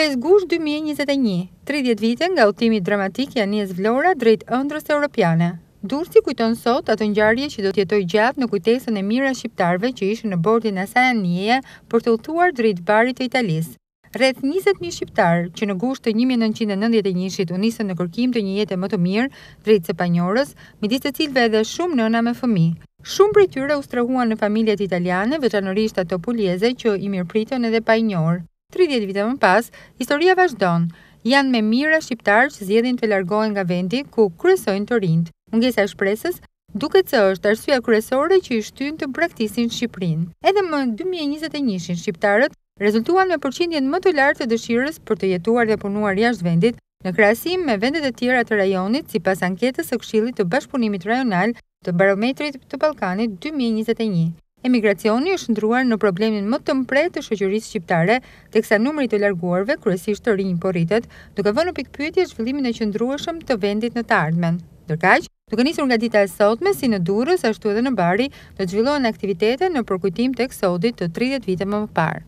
5 gush 2021, 30 vite nga utimi dramatik janë njës vlora drejt ëndrës e Europiane. Durësi kujton sot atë njarje që do tjetoj gjatë në kujtesën e mira shqiptarve që ishë në bordin e sajan njëje për të utuar drejt barit të Italisë. Rreth 20.000 shqiptarë që në gusht të 1991-shit unisën në kërkim të një jetë më të mirë drejtë së panjorës, mi disë të cilve edhe shumë nëna me fëmi. Shumë për tyre ustrahuan në familjet italiane, veçanërisht ato puljeze që i mirë pritën edhe panjorë. 30 vite më pas, historia vazhdonë, janë me mira shqiptarë që zjedhin të largohen nga vendi ku kryesojnë të rindë. Mungesa shpresës, duke të është arsua kryesore që i shtynë të praktisin Shqiprin. Edhe më në 2021 shqiptarët rezultuan me përqindjen më të lartë të dëshirës për të jetuar dhe punuar jashtë vendit në krasim me vendet e tjera të rajonit si pas anketës e kshilit të bashkëpunimit rajonal të barometrit të Balkanit 2021. Emigracioni është ndruar në problemin më të mpre të shëgjërisë shqiptare, të kësa numëri të larguarve kërësisht të rinjë porritet, duke vënë pikë pyetje zhvillimin e qëndrueshëm të vendit në të ardhmen. Dërkaq, duke njësur nga dita e sotme, si në durës, ashtu edhe në bari, të zhvillohen aktivitete në përkujtim të eksodit të 30 vite më më parë.